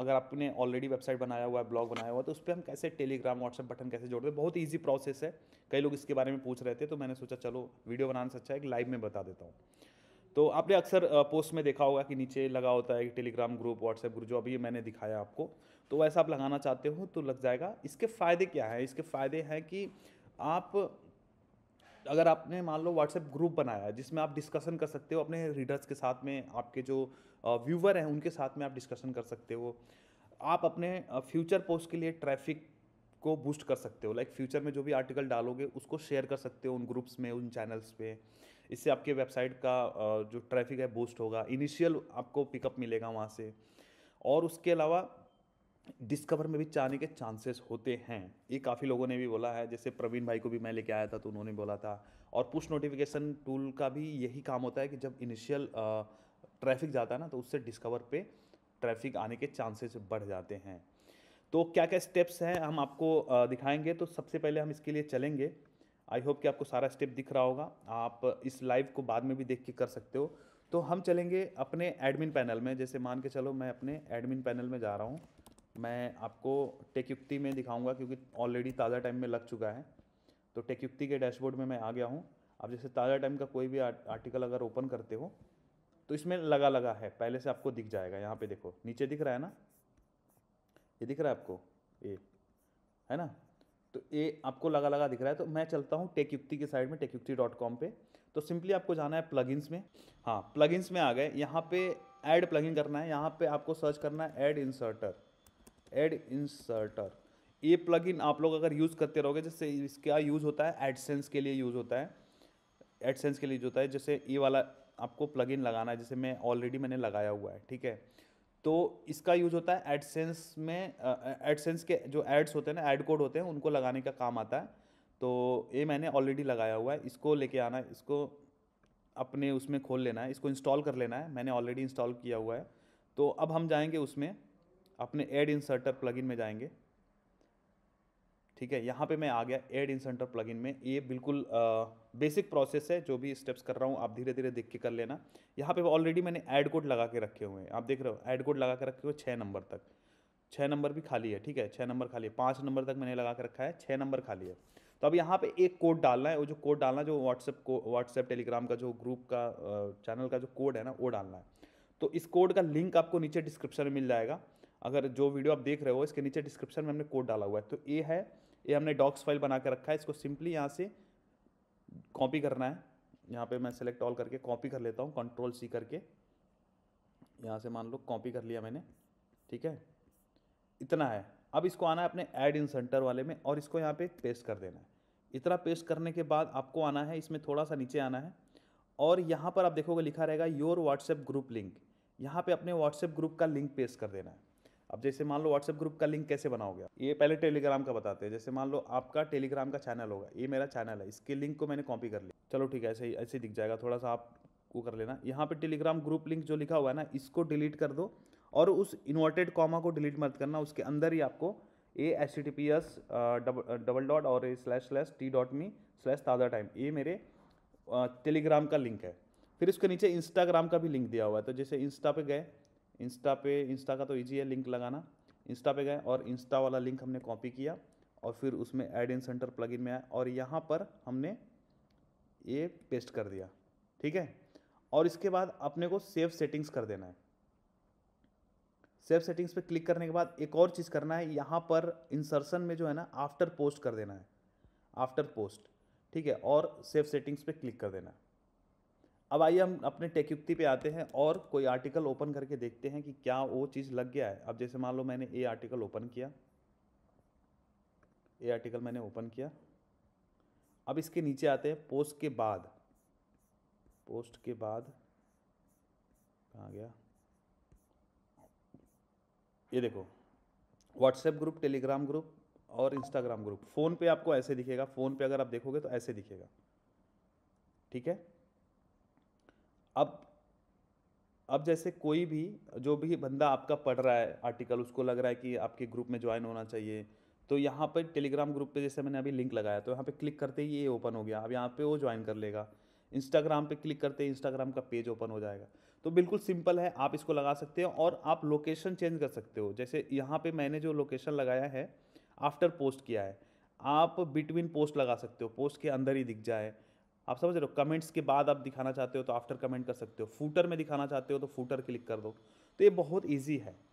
अगर आपने already website बनाया हुआ है ब्लॉग बनाया हुआ है तो उस पर हम कैसे टेलीग्राम व्हाट्सएप बटन कैसे जोड़ते हैं बहुत ईजी प्रोसेस है कई लोग इसके बारे में पूछ रहे थे तो मैंने सोचा चलो वीडियो बनाने से अच्छा है लाइव में बता देता हूँ तो आपने अक्सर पोस्ट में देखा होगा कि नीचे लगा होता है टेलीग्राम ग्रुप व्हाट्सएप ग्रुप जो अभी मैंने दिखाया आपको तो वैसा आप लगाना चाहते हो तो लग जाएगा इसके फ़ायदे क्या हैं इसके फ़ायदे हैं कि आप अगर आपने मान लो व्हाट्सएप ग्रुप बनाया है जिसमें आप डिस्कशन कर सकते हो अपने रीडर्स के साथ में आपके जो व्यूवर हैं उनके साथ में आप डिस्कशन कर सकते हो आप अपने फ्यूचर पोस्ट के लिए ट्रैफिक को बूस्ट कर सकते हो लाइक फ्यूचर में जो भी आर्टिकल डालोगे उसको शेयर कर सकते हो उन ग्रुप्स में उन चैनल्स पे इससे आपके वेबसाइट का जो ट्रैफिक है बूस्ट होगा इनिशियल आपको पिकअप मिलेगा वहाँ से और उसके अलावा डिस्कवर में भी जाने के चांसेस होते हैं ये काफ़ी लोगों ने भी बोला है जैसे प्रवीण भाई को भी मैं लेके आया था तो उन्होंने बोला था और पुश नोटिफिकेशन टूल का भी यही काम होता है कि जब इनिशियल ट्रैफिक जाता है ना तो उससे डिस्कवर पे ट्रैफिक आने के चांसेस बढ़ जाते हैं तो क्या क्या स्टेप्स हैं हम आपको दिखाएंगे तो सबसे पहले हम इसके लिए चलेंगे आई होप कि आपको सारा स्टेप दिख रहा होगा आप इस लाइव को बाद में भी देख के कर सकते हो तो हम चलेंगे अपने एडमिन पैनल में जैसे मान के चलो मैं अपने एडमिन पैनल में जा रहा हूँ मैं आपको टेक युक्ति में दिखाऊंगा क्योंकि ऑलरेडी ताज़ा टाइम में लग चुका है तो टेक युक्ति के डैशबोर्ड में मैं आ गया हूँ आप जैसे ताज़ा टाइम का कोई भी आर्टिकल अगर ओपन करते हो तो इसमें लगा लगा है पहले से आपको दिख जाएगा यहाँ पे देखो नीचे दिख रहा है ना ये दिख रहा है आपको ये है ना तो ये आपको लगा लगा दिख रहा है तो मैं चलता हूँ टेक युक्ति के साइड में टेक युक्ति डॉट कॉम पर तो सिंपली आपको जाना है प्लगइन्स में हाँ प्लगइन्स में आ गए यहाँ पे ऐड प्लगइन करना है यहाँ पे आपको सर्च करना है ऐड इंसर्टर एड इंसर्टर ये प्लग आप लोग अगर यूज़ करते रहोगे जैसे इसका यूज़ होता है एडसेंस के लिए यूज़ होता है एडसेंस के लिए यूज होता है जैसे ये वाला आपको प्लग लगाना है जैसे मैं ऑलरेडी मैंने लगाया हुआ है ठीक है तो इसका यूज होता है एडसेंस में एडसेंस के जो एड्स होते हैं ना एड कोड होते हैं उनको लगाने का काम आता है तो ये मैंने ऑलरेडी लगाया हुआ है इसको लेके आना है इसको अपने उसमें खोल लेना है इसको इंस्टॉल कर लेना है मैंने ऑलरेडी इंस्टॉल किया हुआ है तो अब हम जाएंगे उसमें अपने एड इंसर्टर प्लगइन में जाएंगे ठीक है यहाँ पे मैं आ गया एड इंसर्टर प्लगइन में ये बिल्कुल बेसिक प्रोसेस है जो भी स्टेप्स कर रहा हूँ आप धीरे धीरे देख के कर लेना यहाँ पे ऑलरेडी मैंने ऐड कोड लगा के रखे हुए हैं आप देख रहे हो ऐड कोड लगा के रखे हुए छः नंबर तक छः नंबर भी खाली है ठीक है छः नंबर खाली है पाँच नंबर तक मैंने लगा के रखा है छः नंबर खाली है तो अब यहाँ पे एक कोड डालना है वो जो कोड डालना जो व्हाट्सएप को व्हाट्सएप टेलीग्राम का जो ग्रुप का चैनल का जो कोड है ना वो डालना है तो इस कोड का लिंक आपको नीचे डिस्क्रिप्शन में मिल जाएगा अगर जो वीडियो आप देख रहे हो इसके नीचे डिस्क्रिप्शन में हमने कोड डाला हुआ है तो ए है ये हमने डॉक्स फाइल बना के रखा है इसको सिंपली यहाँ से कॉपी करना है यहाँ पे मैं सेलेक्ट ऑल करके कॉपी कर लेता हूँ कंट्रोल सी करके यहाँ से मान लो कॉपी कर लिया मैंने ठीक है इतना है अब इसको आना है अपने एड इन सेंटर वाले में और इसको यहाँ पे पेस्ट कर देना है इतना पेस्ट करने के बाद आपको आना है इसमें थोड़ा सा नीचे आना है और यहाँ पर आप देखोगे लिखा रहेगा योर व्हाट्सएप ग्रुप लिंक यहाँ पर अपने व्हाट्सएप ग्रुप का लिंक पेस्ट कर देना है अब जैसे मान लो व्हाट्सएप ग्रुप का लिंक कैसे बनाओगे ये पहले टेलीग्राम का बताते हैं जैसे मान लो आपका टेलीग्राम का चैनल होगा ये मेरा चैनल है इसके लिंक को मैंने कॉपी कर लिया चलो ठीक है ऐसे ही ऐसे दिख जाएगा थोड़ा सा आप वो कर लेना यहाँ पे टेलीग्राम ग्रुप लिंक जो लिखा हुआ है ना इसको डिलीट कर दो और उस इन्वर्टेड कॉमा को डिलीट मत करना उसके अंदर ही आपको A C T P S double dot और A slash slash T dot me slash ताज़ा टाइम ये मेरे टेलीग्राम का लिंक है फिर उसके नीचे इंस्टाग्राम का भी लिंक दिया हुआ है तो जैसे इंस्टा पे गए इंस्टा पे इंस्टा का तो ईजी है लिंक लगाना इंस्टा पे गए और इंस्टा वाला लिंक हमने कॉपी किया और फिर उसमें एड इन सेंटर प्लग में आया और यहाँ पर हमने ये पेस्ट कर दिया ठीक है और इसके बाद अपने को सेव सेटिंग्स कर देना है सेव सेटिंग्स पे क्लिक करने के बाद एक और चीज़ करना है यहाँ पर इंसर्सन में जो है ना आफ्टर पोस्ट कर देना है आफ्टर पोस्ट ठीक है और सेव सेटिंग्स पे क्लिक कर देना है अब आइए हम अपने टेक युक्ति पे आते हैं और कोई आर्टिकल ओपन करके देखते हैं कि क्या वो चीज़ लग गया है अब जैसे मान लो मैंने ए आर्टिकल ओपन किया ए आर्टिकल मैंने ओपन किया अब इसके नीचे आते हैं पोस्ट के बाद पोस्ट के बाद कहाँ गया ये देखो व्हाट्सएप ग्रुप टेलीग्राम ग्रुप और इंस्टाग्राम ग्रुप फ़ोन पे आपको ऐसे दिखेगा फ़ोन पे अगर आप देखोगे तो ऐसे दिखेगा ठीक है अब अब जैसे कोई भी जो भी बंदा आपका पढ़ रहा है आर्टिकल उसको लग रहा है कि आपके ग्रुप में ज्वाइन होना चाहिए तो यहाँ पर टेलीग्राम ग्रुप पे जैसे मैंने अभी लिंक लगाया तो यहाँ पे क्लिक करते ही ये ओपन हो गया अब यहाँ पे वो ज्वाइन कर लेगा इंस्टाग्राम पे क्लिक करते ही इंस्टाग्राम का पेज ओपन हो जाएगा तो बिल्कुल सिंपल है आप इसको लगा सकते हो और आप लोकेशन चेंज कर सकते हो जैसे यहाँ पर मैंने जो लोकेशन लगाया है आफ्टर पोस्ट किया है आप बिटवीन पोस्ट लगा सकते हो पोस्ट के अंदर ही दिख जाए आप समझ रहे हो कमेंट्स के बाद आप दिखाना चाहते हो तो आफ्टर कमेंट कर सकते हो फूटर में दिखाना चाहते हो तो फूटर क्लिक कर दो तो ये बहुत ईजी है